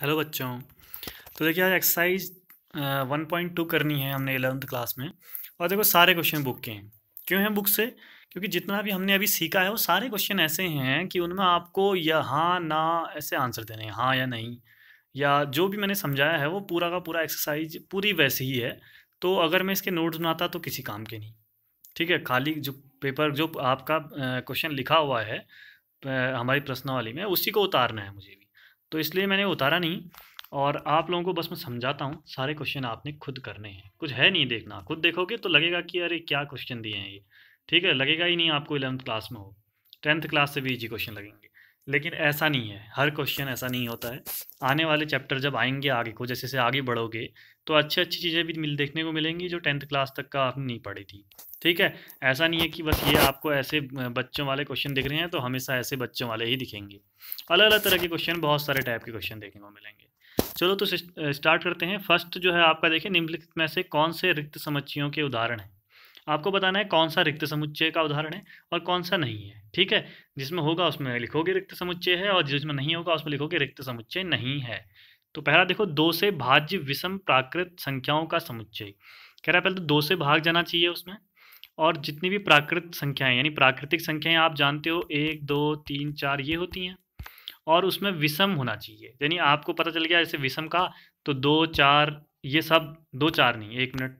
hello बच्चों तो देखिए आज एक्सरसाइज वन पॉइंट टू करनी है हमने एलेवंथ क्लास में और देखो सारे क्वेश्चन बुक के हैं क्यों हैं बुक से क्योंकि जितना भी हमने अभी सीखा है वो सारे क्वेश्चन ऐसे हैं कि उनमें आपको या हाँ ना ऐसे आंसर देने हैं हाँ या नहीं या जो भी मैंने समझाया है वो पूरा का पूरा एक्सरसाइज पूरी वैसे ही है तो अगर मैं इसके नोट्स बनाता तो किसी काम के नहीं ठीक है खाली जो पेपर जो आपका क्वेश्चन लिखा हुआ है हमारी प्रश्नावली में उसी को उतारना है मुझे भी तो इसलिए मैंने उतारा नहीं और आप लोगों को बस मैं समझाता हूँ सारे क्वेश्चन आपने खुद करने हैं कुछ है नहीं देखना खुद देखोगे तो लगेगा कि अरे क्या क्वेश्चन दिए हैं ये ठीक है लगेगा ही नहीं आपको इलेवंथ क्लास में हो टेंथ क्लास से भी इजी क्वेश्चन लगेंगे लेकिन ऐसा नहीं है हर क्वेश्चन ऐसा नहीं होता है आने वाले चैप्टर जब आएंगे आगे को जैसे जैसे आगे बढ़ोगे तो अच्छी अच्छी चीज़ें भी मिल देखने को मिलेंगी जो टेंथ क्लास तक का आपने नहीं पढ़ी थी ठीक है ऐसा नहीं है कि बस ये आपको ऐसे बच्चों वाले क्वेश्चन दिख रहे हैं तो हमेशा ऐसे बच्चों वाले ही दिखेंगे अलग अलग तरह के क्वेश्चन बहुत सारे टाइप के क्वेश्चन देखने को मिलेंगे चलो तो स्टार्ट करते हैं फर्स्ट जो है आपका देखिए निम्नलिखित में से कौन से रिक्त समुच्चयों के उदाहरण हैं आपको बताना है कौन सा रिक्त समुच्चय का उदाहरण है और कौन सा नहीं है ठीक है जिसमें होगा उसमें लिखोगे रिक्त समुच्चय है और जिसमें नहीं होगा उसमें लिखोगे रिक्त समुच्चय नहीं है तो पहला देखो दो से भाज्य विषम प्राकृत संख्याओं का समुच्चय कह रहा है पहले तो दो से भाग जाना चाहिए उसमें और जितनी भी प्राकृत संख्याएं यानी प्राकृतिक संख्याएं आप जानते हो एक दो तीन चार ये होती हैं और उसमें विषम होना चाहिए यानी आपको पता चल गया जैसे विषम का तो दो चार ये सब दो चार नहीं एक मिनट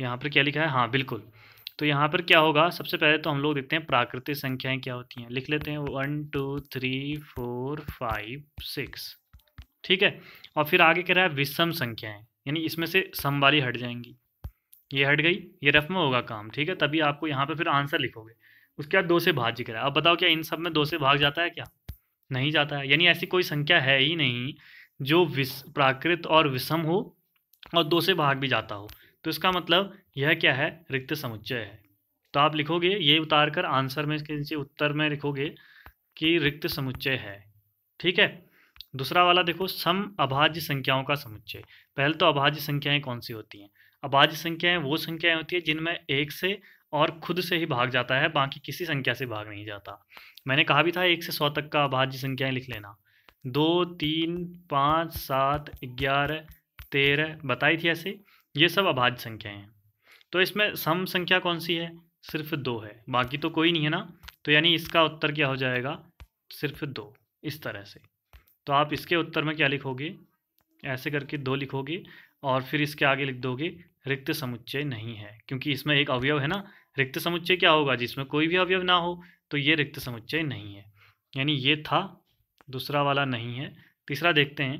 यहाँ पर क्या लिखा है हाँ बिल्कुल तो यहाँ पर क्या होगा सबसे पहले तो हम लोग देखते हैं प्राकृतिक संख्याएं क्या होती हैं लिख लेते हैं one two three four five six ठीक है और फिर आगे कह रहा है विषम संख्याएं यानी इसमें से सम वाली हट जाएंगी ये हट गई ये रफ में होगा काम ठीक है तभी आपको यहाँ पे फिर आंसर लिखोगे उसके बाद दो से भाज्य करा अब बताओ क्या इन सब में दो से भाग जाता है क्या नहीं जाता है यानी ऐसी कोई संख्या है ही नहीं जो विस प्राकृत और विषम हो और दो से भाग भी जाता हो तो इसका मतलब यह क्या है रिक्त समुच्चय है तो आप लिखोगे ये उतार कर आंसर में इसके नीचे उत्तर में लिखोगे कि रिक्त समुच्चय है ठीक है दूसरा वाला देखो सम अभाज्य संख्याओं का समुच्चय पहले तो अभाज्य संख्याएं कौन सी होती हैं अभाज्य संख्याएं वो संख्याएं होती है जिनमें एक से और खुद से ही भाग जाता है बाकी किसी संख्या से भाग नहीं जाता मैंने कहा भी था एक से सौ तक का अभाज्य संख्याएं लिख लेना दो तीन पाँच सात ग्यारह तेरह बताई थी ऐसे ये सब अभाज्य संख्याएं हैं तो इसमें सम संख्या कौन सी है सिर्फ दो है बाकी तो कोई नहीं है ना तो यानी इसका उत्तर क्या हो जाएगा सिर्फ दो इस तरह से तो आप इसके उत्तर में क्या लिखोगे ऐसे करके दो लिखोगे और फिर इसके आगे लिख दोगे रिक्त समुच्चय नहीं है क्योंकि इसमें एक अवयव है ना रिक्त समुच्चय क्या होगा जिसमें कोई भी अवयव ना हो तो ये रिक्त समुच्चय नहीं है यानी ये था दूसरा वाला नहीं है तीसरा देखते हैं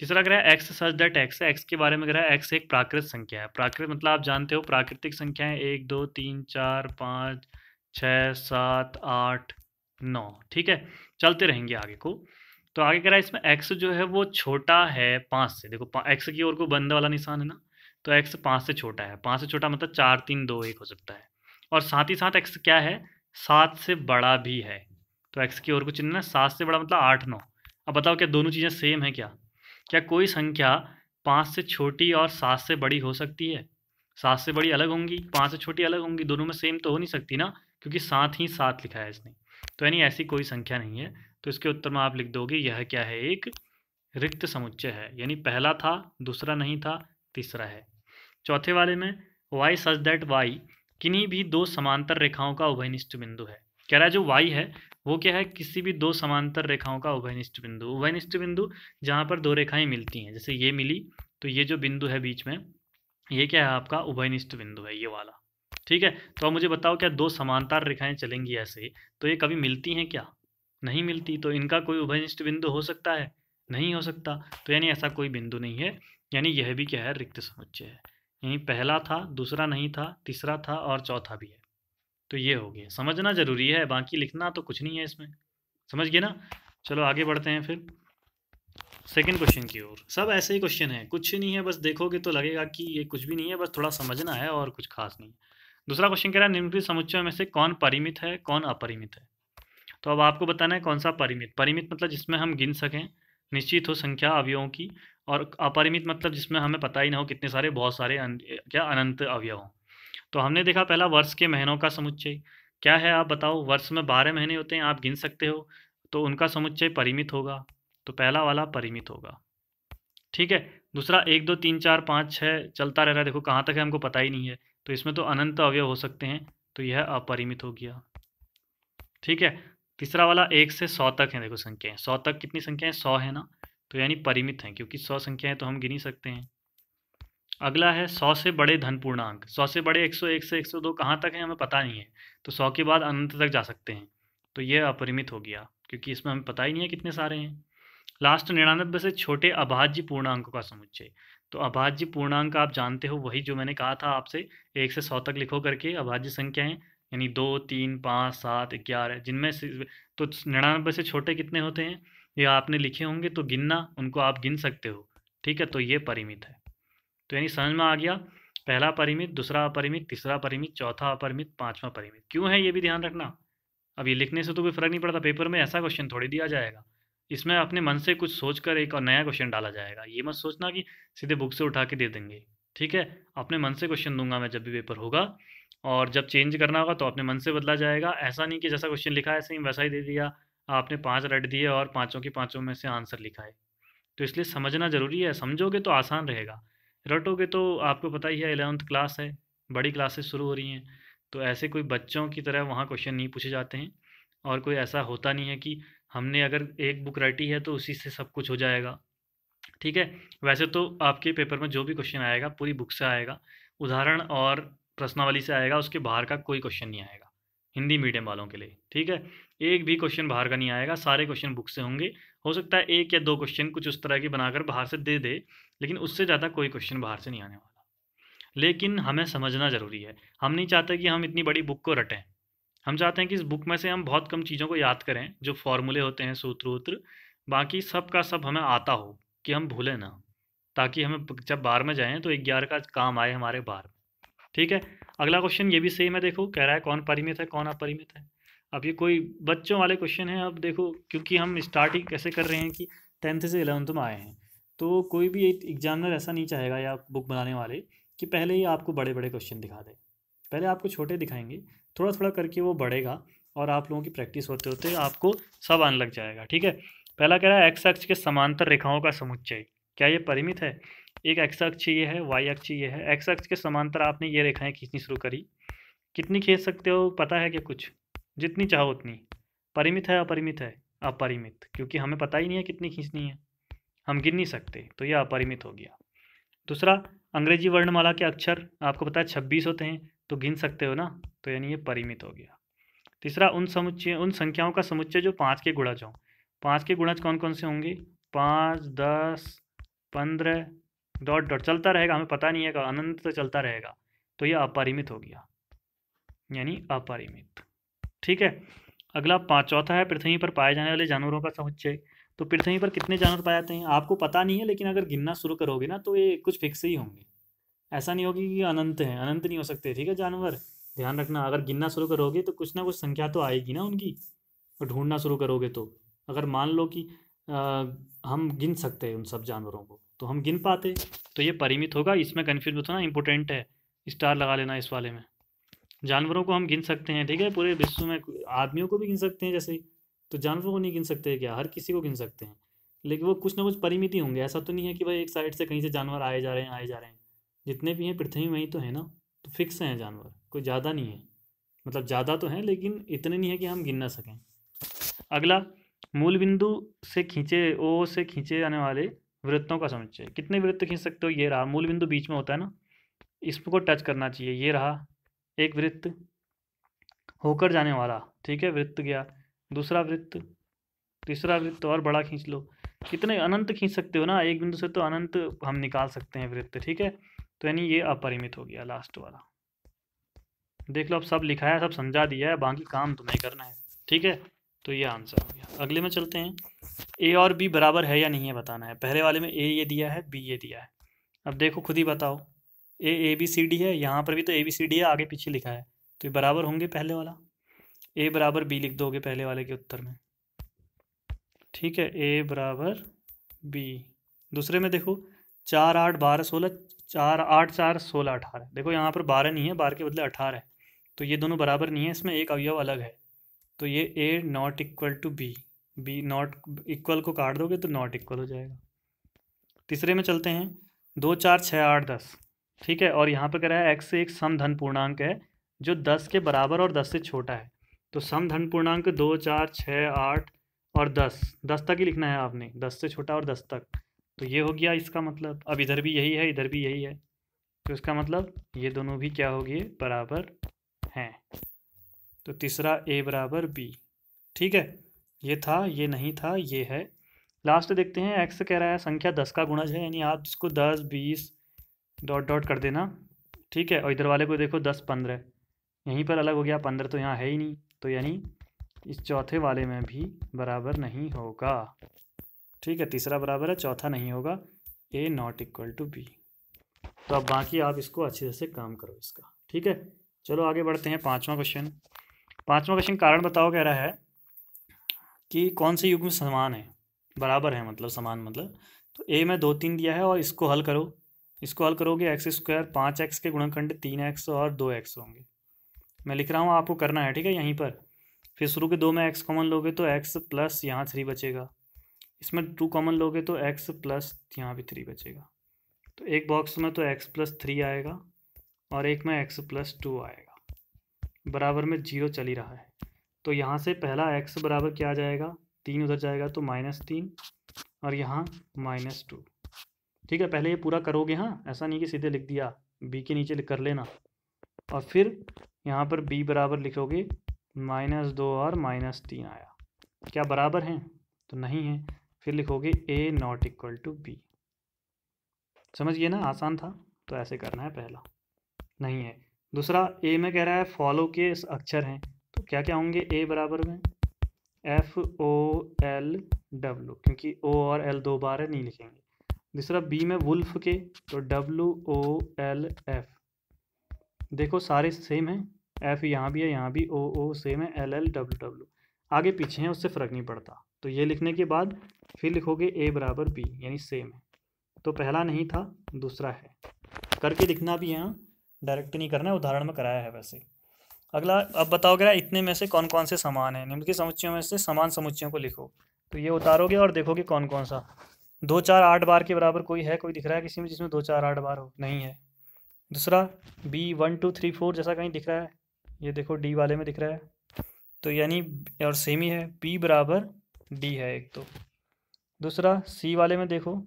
तीसरा कह रहा है x such that x x के बारे में कह रहा है एक्स एक प्राकृत संख्या है प्राकृत मतलब आप जानते हो प्राकृतिक संख्याएं एक दो तीन चार पाँच छः सात आठ नौ ठीक है चलते रहेंगे आगे को तो आगे कह रहा है इसमें एक्स जो है वो छोटा है पाँच से देखो एक्स की ओर को बंद वाला निशान है ना तो एक्स पाँच से छोटा है पाँच से छोटा मतलब चार तीन दो एक हो सकता है और साथ ही साथ एक्स क्या है सात से बड़ा भी है तो एक्स की ओर को चिन्ह है सात से बड़ा मतलब आठ नौ अब बताओ क्या दोनों चीज़ें सेम है क्या क्या कोई संख्या पाँच से छोटी और सात से बड़ी हो सकती है सात से बड़ी अलग होंगी पाँच से छोटी अलग होंगी दोनों में सेम तो हो नहीं सकती ना क्योंकि सात ही सात लिखा है इसने तो यानी ऐसी कोई संख्या नहीं है तो इसके उत्तर में आप लिख दोगे यह क्या है एक रिक्त समुच्चय है यानी पहला था दूसरा नहीं था तीसरा है चौथे वाले में वाई सच दैट वाई किन्हीं भी दो समांतर रेखाओं का उभयनिष्ठ बिंदु है कह रहा है जो वाई है वो क्या है किसी भी दो समांतर रेखाओं का उभयनिष्ठ बिंदु उभयनिष्ठ बिंदु जहाँ पर दो रेखाएं मिलती हैं जैसे ये मिली तो ये जो बिंदु है बीच में ये क्या है आपका उभयनिष्ठ बिंदु है ये वाला ठीक है तो आप मुझे बताओ क्या दो समांतर रेखाएं चलेंगी ऐसे तो ये कभी मिलती हैं क्या नहीं मिलती तो इनका कोई उभयनिष्ठ बिंदु हो सकता है नहीं हो सकता तो यानी ऐसा कोई बिंदु नहीं है यानी यह भी क्या है रिक्त समुच्चय है यानी पहला था दूसरा नहीं था तीसरा था और चौथा भी है तो ये हो गया समझना ज़रूरी है बाकी लिखना तो कुछ नहीं है इसमें समझ गए ना चलो आगे बढ़ते हैं फिर सेकेंड क्वेश्चन की ओर सब ऐसे ही क्वेश्चन है कुछ नहीं है बस देखोगे तो लगेगा कि ये कुछ भी नहीं है बस थोड़ा समझना है और कुछ खास नहीं दूसरा क्वेश्चन कह रहा है निम्नलिखित समुच्चयों में से कौन परिमित है कौन अपरिमित है तो अब आपको बताना है कौन सा परिमित परिमित मतलब जिसमें हम गिन सकें निश्चित हो संख्या अवयवों की और अपरिमित मतलब जिसमें हमें पता ही ना हो कितने सारे बहुत सारे अन, क्या अनंत अवयव हों तो हमने देखा पहला वर्ष के महीनों का समुच्चय क्या है आप बताओ वर्ष में बारह महीने होते हैं आप गिन सकते हो तो उनका समुच्चय परिमित होगा तो पहला वाला परिमित होगा ठीक है दूसरा एक दो तीन चार पाँच छः चलता रह रहा है देखो कहाँ तक है हमको पता ही नहीं है तो इसमें तो अनंत अवयव हो सकते हैं तो यह अपरिमित हो गया ठीक है तीसरा वाला एक से सौ तक है देखो संख्याएं सौ तक कितनी संख्याएं सौ है ना तो यानी परिमित हैं क्योंकि सौ संख्याएं तो हम गिनी सकते हैं अगला है सौ से बड़े धन पूर्णांक सौ से बड़े एक सौ एक से एक सौ दो कहाँ तक है हमें पता नहीं है तो सौ के बाद अनंत तक जा सकते हैं तो यह अपरिमित हो गया क्योंकि इसमें हमें पता ही नहीं है कितने सारे हैं लास्ट निन्यानबे से छोटे अभाज्य पूर्णांकों का समुच्चय तो अभाज्य पूर्णांक आप जानते हो वही जो मैंने कहा था आपसे एक से सौ तक लिखो करके अभाज्य संख्याएं यानी दो तीन पाँच सात ग्यारह जिनमें से तो निन्यानबे से छोटे कितने होते हैं ये आपने लिखे होंगे तो गिनना उनको आप गिन सकते हो ठीक है तो ये परिमित है तो यानी समझ में आ गया पहला परिमित दूसरा अपरिमित तीसरा परिमित चौथा अपरिमित पांचवा परिमित क्यों है ये भी ध्यान रखना अब ये लिखने से तो कोई फर्क नहीं पड़ता पेपर में ऐसा क्वेश्चन थोड़ी दिया जाएगा इसमें अपने मन से कुछ सोच कर एक और नया क्वेश्चन डाला जाएगा ये मत सोचना कि सीधे बुक से उठा के दे देंगे ठीक है अपने मन से क्वेश्चन दूंगा मैं जब भी पेपर होगा और जब चेंज करना होगा तो अपने मन से बदला जाएगा ऐसा नहीं कि जैसा क्वेश्चन लिखा है सेम वैसा ही दे दिया आपने पांच रट दिए और पांचों के पांचों में से आंसर लिखा है तो इसलिए समझना ज़रूरी है समझोगे तो आसान रहेगा रटोगे तो आपको पता ही है एलेवंथ क्लास है बड़ी क्लासेस शुरू हो रही हैं तो ऐसे कोई बच्चों की तरह वहाँ क्वेश्चन नहीं पूछे जाते हैं और कोई ऐसा होता नहीं है कि हमने अगर एक बुक रटी है तो उसी से सब कुछ हो जाएगा ठीक है वैसे तो आपके पेपर में जो भी क्वेश्चन आएगा पूरी बुक से आएगा उदाहरण और प्रश्नावली से आएगा उसके बाहर का कोई क्वेश्चन नहीं आएगा हिंदी मीडियम वालों के लिए ठीक है एक भी क्वेश्चन बाहर का नहीं आएगा सारे क्वेश्चन बुक से होंगे हो सकता है एक या दो क्वेश्चन कुछ उस तरह की बनाकर बाहर से दे दे लेकिन उससे ज़्यादा कोई क्वेश्चन बाहर से नहीं आने वाला लेकिन हमें समझना ज़रूरी है हम नहीं चाहते कि हम इतनी बड़ी बुक को रटें हम चाहते हैं कि इस बुक में से हम बहुत कम चीज़ों को याद करें जो फॉर्मूले होते हैं सूत्र उत्र बाकी सब का सब हमें आता हो कि हम भूलें ना ताकि हमें जब बार में जाएँ तो ग्यारह का काम आए हमारे बार ठीक है अगला क्वेश्चन ये भी सेम है देखो कह रहा है कौन परिमित है कौन अपरिमित है अब ये कोई बच्चों वाले क्वेश्चन है अब देखो क्योंकि हम स्टार्टिंग कैसे कर रहे हैं कि टेंथ से इलेवंथ में आए हैं तो कोई भी एग्जामिनर ऐसा नहीं चाहेगा या बुक बनाने वाले कि पहले ही आपको बड़े बड़े क्वेश्चन दिखा दें पहले आपको छोटे दिखाएंगे थोड़ा थोड़ा करके वो बढ़ेगा और आप लोगों की प्रैक्टिस होते होते आपको सब आने लग जाएगा ठीक है पहला कह रहा है एक्स अक्ष के समांतर रेखाओं का समुच्चय क्या ये परिमित है एक एक्स अक्ष ये है वाई अक्ष ये है एक्स अक्ष के समांतर आपने ये रेखाएं खींचनी शुरू करी कितनी खींच सकते हो पता है क्या कुछ जितनी चाहो उतनी परिमित है अपरिमित है अपरिमित क्योंकि हमें पता ही नहीं है कितनी खींचनी है हम गिन नहीं सकते तो ये अपरिमित हो गया दूसरा अंग्रेजी वर्णमाला के अक्षर आपको पता है छब्बीस होते हैं तो गिन सकते हो ना तो यानी ये परिमित हो गया तीसरा उन समुच्चय उन संख्याओं का समुच्चय जो पाँच के गुणज हों पाँच के गुणज कौन कौन से होंगे पाँच दस पंद्रह डॉट डॉट चलता रहेगा हमें पता नहीं है कि अनंत तो चलता रहेगा तो ये अपरिमित हो गया यानी अपरिमित ठीक है अगला पाँच चौथा है पृथ्वी पर पाए जाने वाले जानवरों का समुच्चय तो पृथ्वी पर कितने जानवर पाए जाते हैं आपको पता नहीं है लेकिन अगर गिनना शुरू करोगे ना तो ये कुछ फिक्स ही होंगे ऐसा नहीं होगी कि अनंत है अनंत नहीं हो सकते ठीक है जानवर ध्यान रखना अगर गिनना शुरू करोगे तो कुछ ना कुछ संख्या तो आएगी ना उनकी और ढूंढना शुरू करोगे तो अगर मान लो कि आ, हम गिन सकते हैं उन सब जानवरों को तो हम गिन पाते तो ये परिमित होगा इसमें कन्फ्यूज मत होना इंपोर्टेंट है स्टार लगा लेना इस वाले में जानवरों को हम गिन सकते हैं ठीक है पूरे विश्व में आदमियों को भी गिन सकते हैं जैसे तो जानवरों को नहीं गिन सकते क्या हर किसी को गिन सकते हैं लेकिन वो कुछ ना कुछ परिमिति होंगे ऐसा तो नहीं है कि भाई एक साइड से कहीं से जानवर आए जा रहे हैं आए जा रहे हैं जितने भी हैं पृथ्वी में ही तो है ना तो फिक्स हैं जानवर कोई ज़्यादा नहीं है मतलब ज़्यादा तो हैं लेकिन इतने नहीं है कि हम गिन ना सकें अगला मूल बिंदु से खींचे ओ से खींचे जाने वाले वृत्तों का समुच्चय कितने वृत्त खींच सकते हो ये रहा मूल बिंदु बीच में होता है ना इसको टच करना चाहिए ये रहा एक वृत्त होकर जाने वाला ठीक है वृत्त गया दूसरा वृत्त तीसरा वृत्त और बड़ा खींच लो कितने अनंत खींच सकते हो ना एक बिंदु से तो अनंत हम निकाल सकते हैं वृत्त ठीक है तो यानी ये अपरिमित हो गया लास्ट वाला देख लो अब सब लिखा है सब समझा दिया है बाकी काम तुम्हें तो करना है ठीक है तो ये आंसर हो गया अगले में चलते हैं ए और बी बराबर है या नहीं है बताना है पहले वाले में ए ये दिया है बी ये दिया है अब देखो खुद ही बताओ ए ए बी सी डी है यहाँ पर भी तो ए बी सी डी है आगे पीछे लिखा है तो ये बराबर होंगे पहले वाला ए बराबर बी लिख दोगे पहले वाले के उत्तर में ठीक है ए बराबर बी दूसरे में देखो चार आठ बारह सोलह चार आठ चार सोलह अठारह देखो यहाँ पर बारह नहीं है बारह के बदले अठारह है तो ये दोनों बराबर नहीं है इसमें एक अवयव अलग है तो ये A not equal to B B not equal को काट दोगे तो नॉट इक्वल हो जाएगा तीसरे में चलते हैं दो चार छः आठ दस ठीक है और यहाँ पर कह रहा है एक्स एक सम धन पूर्णांक है जो दस के बराबर और दस से छोटा है तो धन पूर्णांक दो चार छः आठ और दस दस तक ही लिखना है आपने दस से छोटा और दस तक तो ये हो गया इसका मतलब अब इधर भी यही है इधर भी यही है तो इसका मतलब ये दोनों भी क्या हो गए बराबर हैं तो तीसरा ए बराबर बी ठीक है ये था ये नहीं था ये है लास्ट देखते हैं एक्स कह रहा है संख्या दस का गुणज है यानी आप इसको दस बीस डॉट डॉट कर देना ठीक है और इधर वाले को देखो दस पंद्रह यहीं पर अलग हो गया पंद्रह तो यहाँ है ही नहीं तो यानी इस चौथे वाले में भी बराबर नहीं होगा ठीक है तीसरा बराबर है चौथा नहीं होगा A not equal to B तो अब बाकी आप इसको अच्छे से काम करो इसका ठीक है चलो आगे बढ़ते हैं पाँचवा क्वेश्चन पांचवा क्वेश्चन कारण बताओ कह रहा है कि कौन से युग्म समान है बराबर है मतलब समान मतलब तो ए में दो तीन दिया है और इसको हल करो इसको हल करोगे एक्स स्क्वायर पाँच एक्स के गुणखंड तीन एक्स और दो एक्स होंगे मैं लिख रहा हूँ आपको करना है ठीक है यहीं पर फिर शुरू के दो में एक्स कॉमन लोगे तो एक्स प्लस यहाँ थ्री बचेगा इसमें टू कॉमन लोगे तो एक्स प्लस यहाँ भी थ्री बचेगा तो एक बॉक्स में तो एक्स प्लस थ्री आएगा और एक में एक्स प्लस टू आएगा बराबर में जीरो चल ही रहा है तो यहाँ से पहला एक्स बराबर क्या आ जाएगा तीन उधर जाएगा तो माइनस तीन और यहाँ माइनस टू ठीक है पहले ये पूरा करोगे हाँ ऐसा नहीं कि सीधे लिख दिया बी के नीचे कर लेना और फिर यहाँ पर बी बराबर लिखोगे माइनस दो और माइनस तीन आया क्या बराबर हैं तो नहीं है फिर लिखोगे A not equal to B समझिए ना आसान था तो ऐसे करना है पहला नहीं है दूसरा ए में कह रहा है फॉलो के अक्षर हैं तो क्या क्या होंगे ए बराबर में एफ ओ एल डब्लू क्योंकि ओ और एल दो बार है नहीं लिखेंगे दूसरा बी में वुल्फ के तो डब्लू ओ एल एफ देखो सारे सेम हैं एफ यहाँ भी है यहाँ भी ओ ओ सेम है एल एल डब्लू डब्लू आगे पीछे हैं उससे फ़र्क नहीं पड़ता तो ये लिखने के बाद फिर लिखोगे ए बराबर बी यानी सेम है तो पहला नहीं था दूसरा है करके लिखना भी यहाँ डायरेक्ट नहीं करना है उदाहरण में कराया है वैसे अगला अब बताओगे इतने में से कौन कौन से समान हैं के समुच्चयों में से समान समुच्चयों को लिखो तो ये उतारोगे और देखोगे कौन कौन सा दो चार आठ बार के बराबर कोई है कोई दिख रहा है किसी में जिसमें दो चार आठ बार हो नहीं है दूसरा B one two three four जैसा कहीं दिख रहा है ये देखो डी वाले में दिख रहा है तो यानी और सेम ही है पी बराबर डी है एक तो दूसरा सी वाले में देखो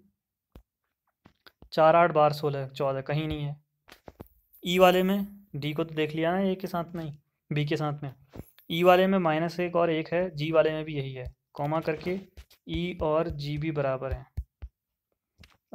चार आठ बार सोलह चौदह कहीं नहीं है ई e वाले में डी को तो देख लिया ना ए के साथ में बी के साथ में ई e वाले में माइनस एक और एक है जी वाले में भी यही है कॉमा करके ई e और जी भी बराबर हैं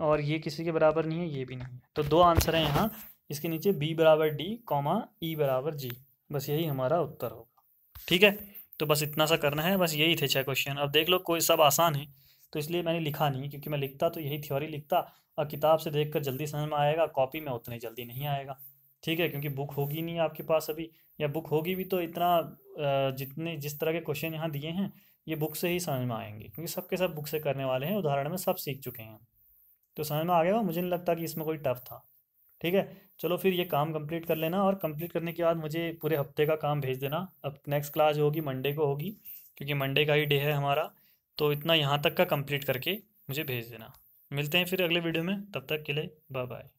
और ये किसी के बराबर नहीं है ये भी नहीं है तो दो आंसर हैं यहाँ इसके नीचे बी बराबर डी कॉमा ई बराबर जी बस यही हमारा उत्तर होगा ठीक है तो बस इतना सा करना है बस यही थे छः क्वेश्चन अब देख लो कोई सब आसान है तो इसलिए मैंने लिखा नहीं क्योंकि मैं लिखता तो यही थ्योरी लिखता और किताब से देखकर जल्दी समझ में आएगा कॉपी में उतनी जल्दी नहीं आएगा ठीक है क्योंकि बुक होगी नहीं आपके पास अभी या बुक होगी भी तो इतना जितने जिस तरह के क्वेश्चन यहाँ दिए हैं ये बुक से ही समझ में आएंगे क्योंकि सबके सब बुक से करने वाले हैं उदाहरण में सब सीख चुके हैं तो समझ में आ गया मुझे नहीं लगता कि इसमें कोई टफ था ठीक है चलो फिर ये काम कंप्लीट कर लेना और कंप्लीट करने के बाद मुझे पूरे हफ्ते का काम भेज देना अब नेक्स्ट क्लास होगी मंडे को होगी क्योंकि मंडे का ही डे है हमारा तो इतना यहाँ तक का कंप्लीट करके मुझे भेज देना मिलते हैं फिर अगले वीडियो में तब तक के लिए बाय बाय